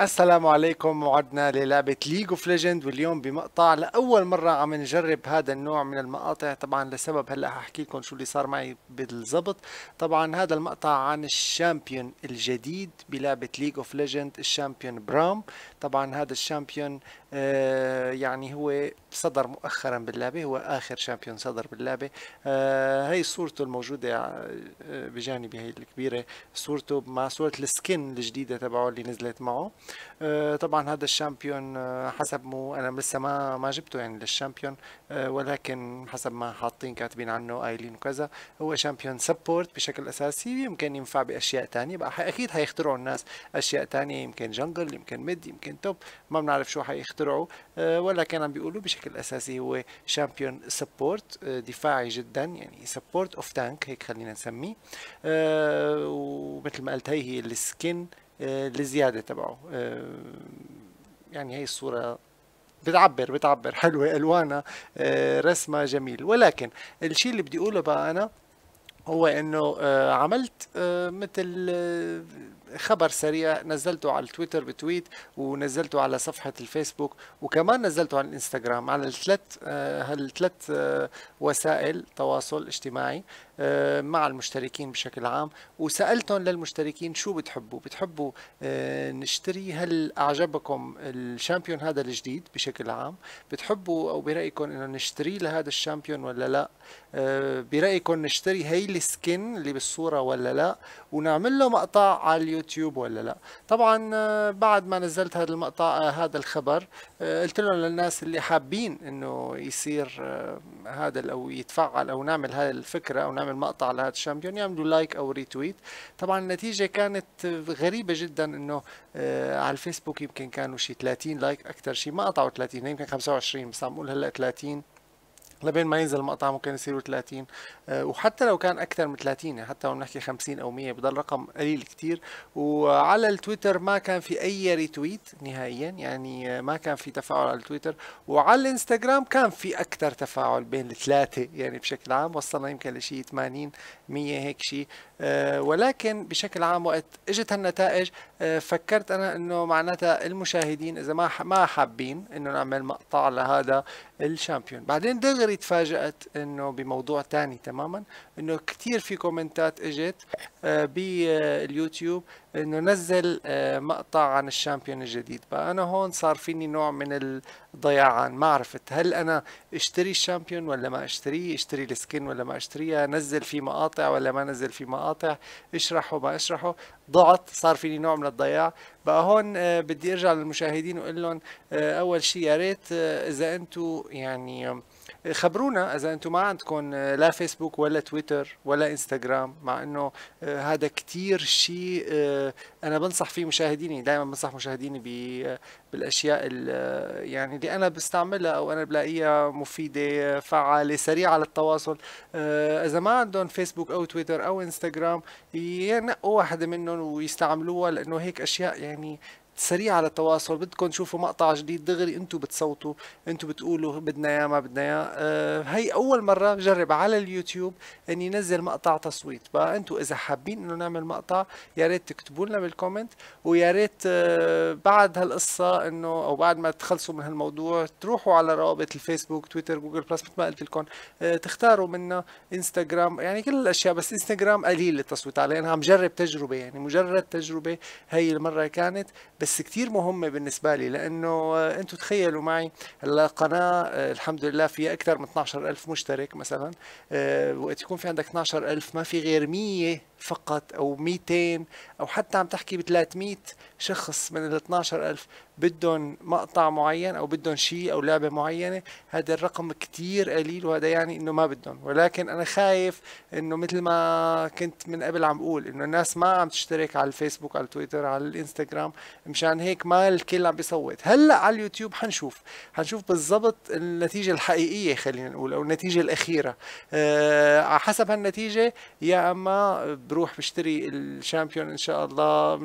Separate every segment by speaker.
Speaker 1: السلام عليكم وعدنا للعبة ليج اوف ليجند واليوم بمقطع لأول مرة عم نجرب هذا النوع من المقاطع طبعا لسبب هلا هحكي لكم شو اللي صار معي بالضبط طبعا هذا المقطع عن الشامبيون الجديد بلعبة ليج اوف ليجند الشامبيون برام طبعا هذا الشامبيون آه، يعني هو صدر مؤخرا باللعبة هو آخر شامبيون صدر باللعبة هي آه، صورته الموجودة آه، بجانبي هي الكبيرة صورته مع صورة السكن الجديدة تبعه اللي نزلت معه طبعا هذا الشامبيون حسب مو أنا لسه ما ما جبته يعني للشامبيون ولكن حسب ما حاطين كاتبين عنه قايلين وكذا هو شامبيون سبورت بشكل اساسي يمكن ينفع باشياء ثانيه بقى اكيد حيخترعوا الناس اشياء ثانيه يمكن جنجل يمكن ميد يمكن توب ما بنعرف شو حيخترعوا آه، ولكن عم بيقولوا بشكل اساسي هو شامبيون آه، سبورت دفاعي جدا يعني سبورت اوف تانك هيك خلينا نسميه آه، ومثل ما قلت هي هي السكن الزياده تبعه يعني هي الصوره بتعبر بتعبر حلوه الوانها آه، رسمها جميل ولكن الشيء اللي بدي اقوله بقى انا هو انه آه، عملت آه، مثل خبر سريع نزلته على التويتر بتويت ونزلته على صفحة الفيسبوك وكمان نزلته على الانستغرام على الثلاث هالثلاث وسائل تواصل اجتماعي آه، مع المشتركين بشكل عام وسالتهم للمشتركين شو بتحبوا بتحبوا آه، نشتري هل اعجبكم الشامبيون هذا الجديد بشكل عام بتحبوا او برايكم انه نشتري لهذا الشامبيون ولا لا آه، برايكم نشتري هي السكن اللي بالصوره ولا لا ونعمل له مقطع على اليوتيوب ولا لا طبعا بعد ما نزلت هذا المقطع هذا الخبر قلت لهم للناس اللي حابين انه يصير هذا او يتفعل او نعمل هذه الفكره او نعمل نعمل مقطع لهذا الشامبيون يعملوا لايك او ريتويت طبعا النتيجه كانت غريبه جدا انه آه على الفيسبوك يمكن كانوا شي 30 لايك اكثر شيء ما قطعوا 30 يمكن 25 بس عم اقول هلا 30 لبين ما ينزل المقطع ممكن يصيروا 30 آه، وحتى لو كان اكثر من 30 يعني حتى لو بنحكي 50 او 100 بضل رقم قليل كثير وعلى التويتر ما كان في اي ريتويت نهائيا يعني ما كان في تفاعل على التويتر وعلى الانستغرام كان في اكثر تفاعل بين الثلاثه يعني بشكل عام وصلنا يمكن لشيء 80 100 هيك شيء آه، ولكن بشكل عام وقت اجت هالنتائج آه، فكرت انا انه معناتها المشاهدين اذا ما ما حابين انه نعمل مقطع لهذا الشامبيون بعدين دغري فوري تفاجأت انه بموضوع تاني تماما انه كتير في كومنتات اجت آه، باليوتيوب انه نزل آه، مقطع عن الشامبيون الجديد فانا هون صار فيني نوع من الضياعان ما عرفت هل انا اشتري الشامبيون ولا ما اشتريه اشتري السكين ولا ما اشتريها نزل في مقاطع ولا ما نزل في مقاطع اشرحه ما اشرحه ضعت صار فيني نوع من الضياع بقى هون آه، بدي ارجع للمشاهدين واقول لهم اول شيء يا ريت اذا انتم يعني خبرونا اذا انتم ما عندكم آه، لا فيسبوك ولا تويتر ولا انستغرام مع انه آه، هذا كتير شيء آه، انا بنصح فيه مشاهديني دائما بنصح مشاهديني بالاشياء اللي يعني اللي انا بستعملها او انا بلاقيها مفيده فعاله سريعه للتواصل اذا ما عندهم فيسبوك او تويتر او انستغرام ينقوا واحده منهم ويستعملوها لانه هيك اشياء يعني سريع على التواصل بدكم تشوفوا مقطع جديد دغري انتم بتصوتوا انتم بتقولوا بدنا اياه ما بدنا اياه اه هي اول مره بجرب على اليوتيوب اني نزل مقطع تصويت فانتم اذا حابين انه نعمل مقطع يا ريت تكتبوا لنا بالكومنت ويا ريت اه بعد هالقصه انه او بعد ما تخلصوا من هالموضوع تروحوا على روابط الفيسبوك تويتر جوجل بلس مثل ما قلت لكم اه تختاروا منا انستغرام يعني كل الاشياء بس انستغرام قليل التصويت عليه انا عم جرب تجربه يعني مجرد تجربه هي المره كانت بس كتير مهمه بالنسبه لي لانه آه، انتم تخيلوا معي القناه الحمد لله فيها اكثر من 12000 مشترك مثلا آه، وقت يكون في عندك 12000 ما في غير 100 فقط او 200 او حتى عم تحكي ب 300 شخص من ال 12000 بدهم مقطع معين او بدهم شيء او لعبه معينه هذا الرقم كتير قليل وهذا يعني انه ما بدهم ولكن انا خايف انه مثل ما كنت من قبل عم بقول انه الناس ما عم تشترك على الفيسبوك على التويتر على الانستغرام مشان هيك ما الكل عم بيصوت هلا على اليوتيوب حنشوف حنشوف بالضبط النتيجه الحقيقيه خلينا نقول او النتيجه الاخيره أه على حسب هالنتيجه يا اما بروح بشتري الشامبيون ان شاء الله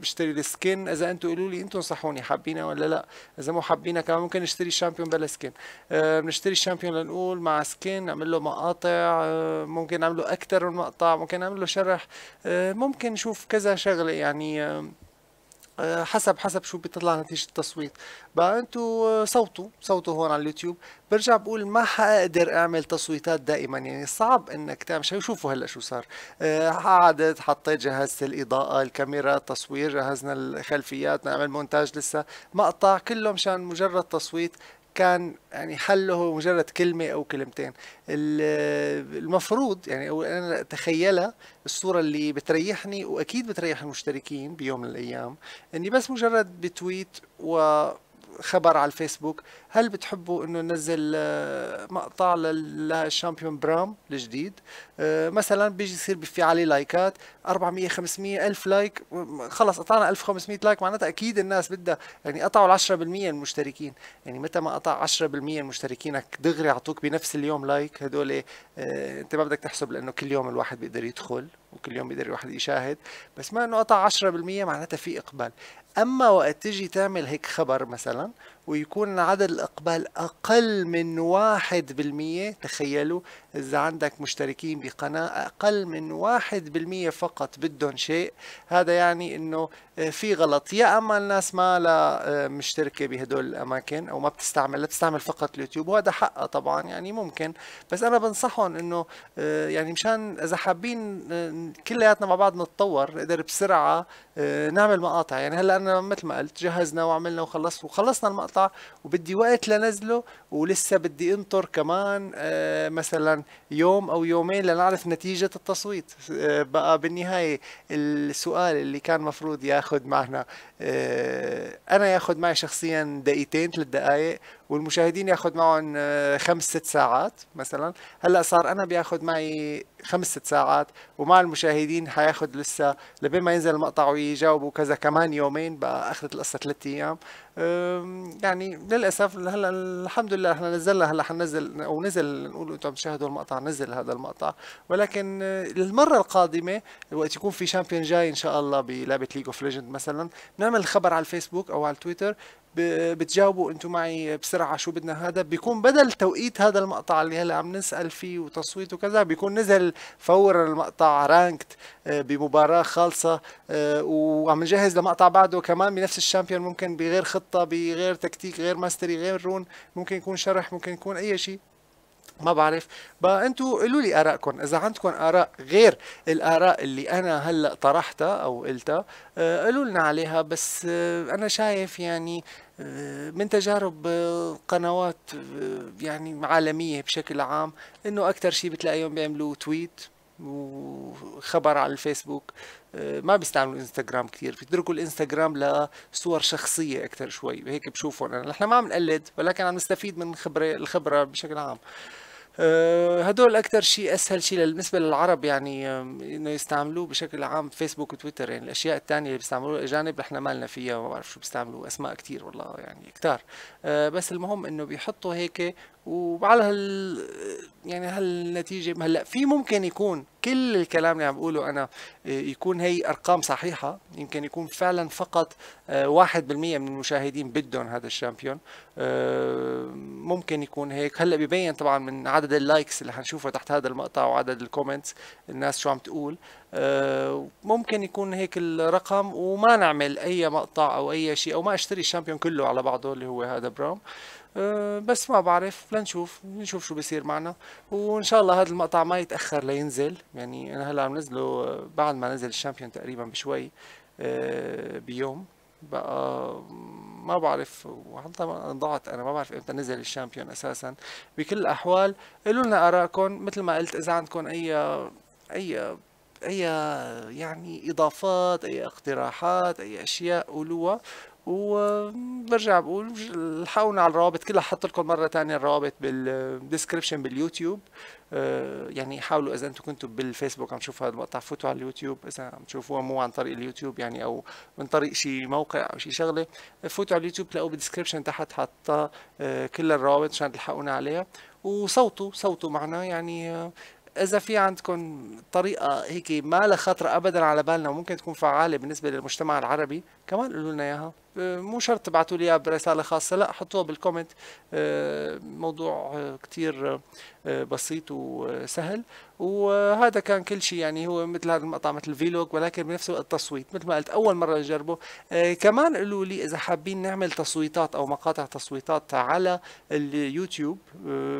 Speaker 1: بشتري السكن اذا انتم قولوا لي انتم صحوني حابينها ولا لا اذا مو حابينها كمان ممكن نشتري الشامبيون بلا سكن آه، بنشتري الشامبيون لنقول مع سكن نعمل له مقاطع آه، ممكن نعمل له اكثر من مقطع ممكن نعمل له شرح آه، ممكن نشوف كذا شغله يعني آه، حسب حسب شو بتطلع نتيجة التصويت بقى انتم آه، صوتوا صوتوا هون على اليوتيوب برجع بقول ما حقدر اعمل تصويتات دائما يعني صعب انك تعمل شوفوا هلا شو صار آه، قعدت حطيت جهزت الاضاءة الكاميرا التصوير جهزنا الخلفيات نعمل مونتاج لسه مقطع كله مشان مجرد تصويت كان يعني حله مجرد كلمة أو كلمتين المفروض يعني أو أنا أتخيلها الصورة اللي بتريحني وأكيد بتريح المشتركين بيوم من الأيام أني بس مجرد بتويت و خبر على الفيسبوك هل بتحبوا انه ننزل آه، مقطع للشامبيون برام الجديد آه، مثلا بيجي يصير في عليه لايكات 400 500 1000 لايك خلص قطعنا 1500 لايك معناتها اكيد الناس بدها يعني قطعوا 10% المشتركين يعني متى ما قطع 10% من مشتركينك دغري اعطوك بنفس اليوم لايك هدول آه، انت ما بدك تحسب لانه كل يوم الواحد بيقدر يدخل وكل يوم بيقدر الواحد يشاهد بس ما انه قطع 10% معناتها في اقبال اما وقت تيجي تعمل هيك خبر مثلا ويكون عدد الإقبال أقل من واحد بالمية تخيلوا إذا عندك مشتركين بقناة أقل من واحد بالمية فقط بدهم شيء هذا يعني إنه آه، في غلط يا أما الناس ما لا آه، مشتركة بهدول الأماكن أو ما بتستعمل لا بتستعمل فقط اليوتيوب وهذا حقها طبعا يعني ممكن بس أنا بنصحهم إنه آه، يعني مشان إذا حابين كلياتنا مع بعض نتطور نقدر بسرعة نعمل مقاطع يعني هلا أنا مثل ما قلت جهزنا وعملنا وخلص وخلصنا المقطع وبدي وقت لنزله ولسه بدي انطر كمان آه، مثلا يوم او يومين لنعرف نتيجة التصويت آه، بقى بالنهاية السؤال اللي كان مفروض ياخد معنا آه، انا ياخد معي شخصيا دقيقتين ثلاث دقائق والمشاهدين ياخذ معهم آه، خمس ست ساعات مثلا هلا صار انا بياخذ معي خمس ست ساعات ومع المشاهدين حياخذ لسه لبين ما ينزل المقطع ويجاوبوا كذا كمان يومين بقى اخذت القصه ثلاث ايام يعني للاسف هلا الحمد لله احنا نزلنا هلا حننزل او نزل نقول انتم تشاهدوا المقطع نزل هذا المقطع ولكن آه، المره القادمه وقت يكون في شامبيون جاي ان شاء الله بلعبه ليج اوف ليجند مثلا بنعمل خبر على الفيسبوك او على تويتر بتجاوبوا انتم معي بسرعه شو بدنا هذا بيكون بدل توقيت هذا المقطع اللي هلا عم نسال فيه وتصويت وكذا بيكون نزل فورا المقطع رانكت آه، بمباراه خالصه آه، وعم نجهز لمقطع بعده كمان بنفس الشامبيون ممكن بغير خطه بغير تكتيك غير ماستري غير رون ممكن يكون شرح ممكن يكون اي شيء ما بعرف بقى انتوا قولوا لي ارائكم اذا عندكم اراء غير الاراء اللي انا هلا طرحتها او قلتها آه، قولوا لنا عليها بس آه، انا شايف يعني آه، من تجارب قنوات يعني عالميه بشكل عام انه اكثر شيء بتلاقيهم بيعملوا تويت وخبر على الفيسبوك ما بيستعملوا الانستغرام كثير بيتركوا الانستغرام لصور شخصيه اكثر شوي هيك بشوفهم انا نحن ما عم نقلد ولكن عم نستفيد من خبره الخبره بشكل عام آه، هدول اكثر شيء اسهل شيء بالنسبه للعرب يعني انه يستعملوه بشكل عام فيسبوك وتويتر يعني الاشياء الثانيه اللي بيستعملوها الاجانب احنا مالنا فيها ما بعرف شو بيستعملوا اسماء كثير والله يعني كثار آه، بس المهم انه بيحطوا هيك وعلى هال يعني هالنتيجة هلا في ممكن يكون كل الكلام اللي عم بقوله أنا آه، يكون هي أرقام صحيحة يمكن يكون فعلا فقط آه، واحد بالمية من المشاهدين بدهم هذا الشامبيون آه، ممكن يكون هيك هلا ببين طبعا من عدد اللايكس اللي حنشوفه تحت هذا المقطع وعدد الكومنتس الناس شو عم تقول ممكن يكون هيك الرقم وما نعمل أي مقطع أو أي شيء أو ما أشتري الشامبيون كله على بعضه اللي هو هذا براون أه، بس ما بعرف لنشوف نشوف شو بصير معنا وان شاء الله هذا المقطع ما يتاخر لينزل يعني انا هلا عم نزله بعد ما نزل الشامبيون تقريبا بشوي أه، بيوم بقى ما بعرف وحتى ضعت انا ما بعرف امتى نزل الشامبيون اساسا بكل الاحوال قولوا لنا ارائكم مثل ما قلت اذا عندكم اي اي اي يعني اضافات اي اقتراحات اي اشياء قولوها وبرجع بقول الحقونا على الروابط كلها حط لكم مره ثانيه الروابط بالديسكربشن باليوتيوب آه، يعني حاولوا اذا انتم كنتوا بالفيسبوك عم تشوفوا هذا المقطع فوتوا على اليوتيوب اذا عم تشوفوها مو عن طريق اليوتيوب يعني او من طريق شي موقع او شي شغله فوتوا على اليوتيوب تلاقوا بالديسكربشن تحت حاطه آه، كل الروابط عشان تلحقونا عليها وصوتوا صوتوا معنا يعني آه، اذا في عندكم طريقه هيك ما لها خطره ابدا على بالنا وممكن تكون فعاله بالنسبه للمجتمع العربي كمان قولوا لنا اياها آه، مو شرط تبعتوا لي اياها برساله خاصه لا حطوها بالكومنت آه، موضوع آه، كتير بسيط وسهل وهذا كان كل شيء يعني هو مثل هذا المقطع مثل الفيلوج ولكن بنفس الوقت تصويت مثل ما قلت اول مره نجربه كمان قولوا لي اذا حابين نعمل تصويتات او مقاطع تصويتات على اليوتيوب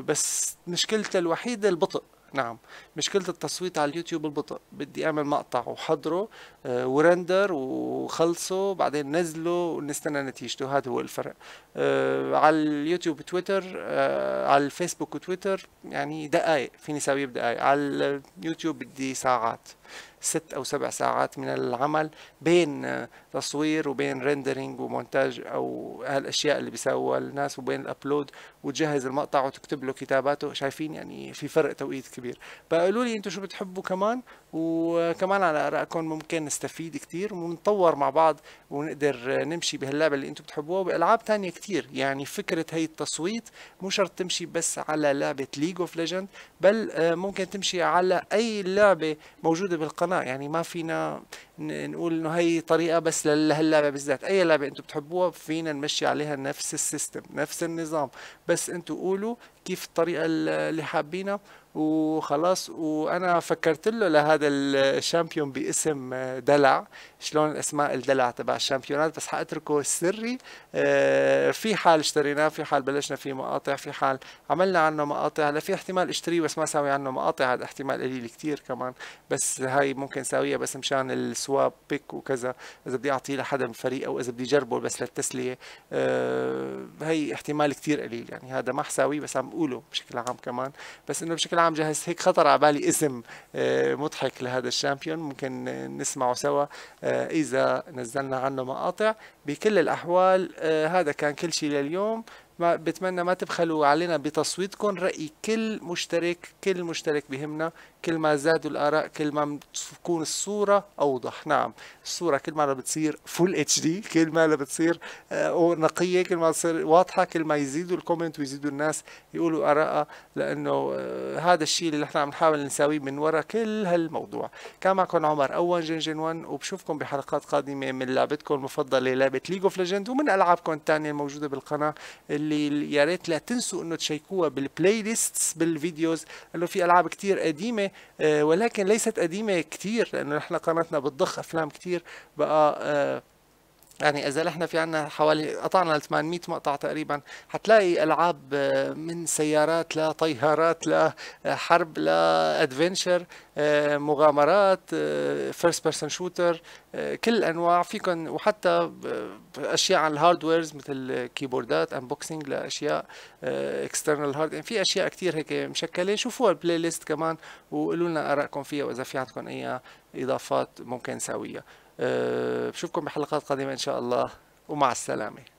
Speaker 1: بس مشكلته الوحيده البطء نعم مشكلة التصويت على اليوتيوب البطء بدي اعمل مقطع وحضره آه، ورندر وخلصه بعدين نزله ونستنى نتيجته هذا هو الفرق آه، على اليوتيوب تويتر آه، على الفيسبوك وتويتر يعني دقائق فيني ساويه بدقائق على اليوتيوب بدي ساعات ست أو سبع ساعات من العمل بين تصوير وبين ريندرينج ومونتاج أو هالأشياء اللي بيساووها الناس وبين الأبلود وتجهز المقطع وتكتب له كتاباته شايفين يعني في فرق توقيت كبير فقولوا لي أنتم شو بتحبوا كمان وكمان على آرائكم ممكن نستفيد كثير ونطور مع بعض ونقدر نمشي بهاللعبة اللي أنتم بتحبوها وبألعاب ثانيه كثير يعني فكرة هي التصويت مو شرط تمشي بس على لعبة ليج اوف ليجند بل آه، ممكن تمشي على أي لعبة موجودة بالقناة طلاق يعني ما فينا نقول انه هي طريقه بس لهاللعبه بالذات اي لعبه انتم بتحبوها فينا نمشي عليها نفس السيستم نفس النظام بس انتم قولوا كيف الطريقه اللي حابينها وخلاص وانا فكرت له لهذا الشامبيون باسم آه، دلع شلون اسماء الدلع تبع الشامبيونات بس حاتركه سري آه، في حال اشتريناه في حال بلشنا فيه مقاطع في حال عملنا عنه مقاطع هلا في احتمال اشتريه بس ما ساوي عنه مقاطع هذا احتمال قليل كثير كمان بس هاي ممكن ساويها بس مشان السوق سواب بيك وكذا اذا بدي اعطيه لحدا من فريق او اذا بدي جربه بس للتسليه آه، هي احتمال كثير قليل يعني هذا ما حساويه بس عم بقوله بشكل عام كمان بس انه بشكل عام جهز هيك خطر على بالي اسم آه، مضحك لهذا الشامبيون ممكن نسمعه سوا آه، اذا نزلنا عنه مقاطع بكل الاحوال هذا كان كل شيء لليوم ما بتمنى ما تبخلوا علينا بتصويتكم رأي كل مشترك كل مشترك بهمنا كل ما زادوا الآراء كل ما تكون الصورة أوضح نعم الصورة كل ما بتصير فول اتش دي كل ما بتصير آه، نقية كل ما تصير واضحة كل ما يزيدوا الكومنت ويزيدوا الناس يقولوا آرائها لأنه آه، هذا الشيء اللي احنا عم نحاول نساويه من وراء كل هالموضوع كان معكم عمر أول جنجن 1 وبشوفكم بحلقات قادمة من لعبتكم المفضلة لعبة ليج اوف ليجند ومن ألعابكم الثانية الموجودة بالقناة اللي اللي يا ريت لا تنسوا انه تشيكوها بالبلاي ليست بالفيديوز لانه في العاب كتير قديمه آه، ولكن ليست قديمه كتير لانه نحن قناتنا بتضخ افلام كتير بقى آه، يعني اذا احنا في عنا حوالي قطعنا 800 مقطع تقريبا حتلاقي العاب آه، من سيارات لطيارات لحرب آه، لادفنشر آه، مغامرات فيرست بيرسون شوتر كل انواع فيكم وحتى اشياء عن الهاردويرز مثل كيبوردات انبوكسينج لاشياء اكسترنال هارد في اشياء كثير هيك مشكله شوفوها البلاي ليست كمان وقولوا لنا ارائكم فيها واذا في عندكم اي اضافات ممكن نساويها آه، بشوفكم بحلقات قادمه ان شاء الله ومع السلامه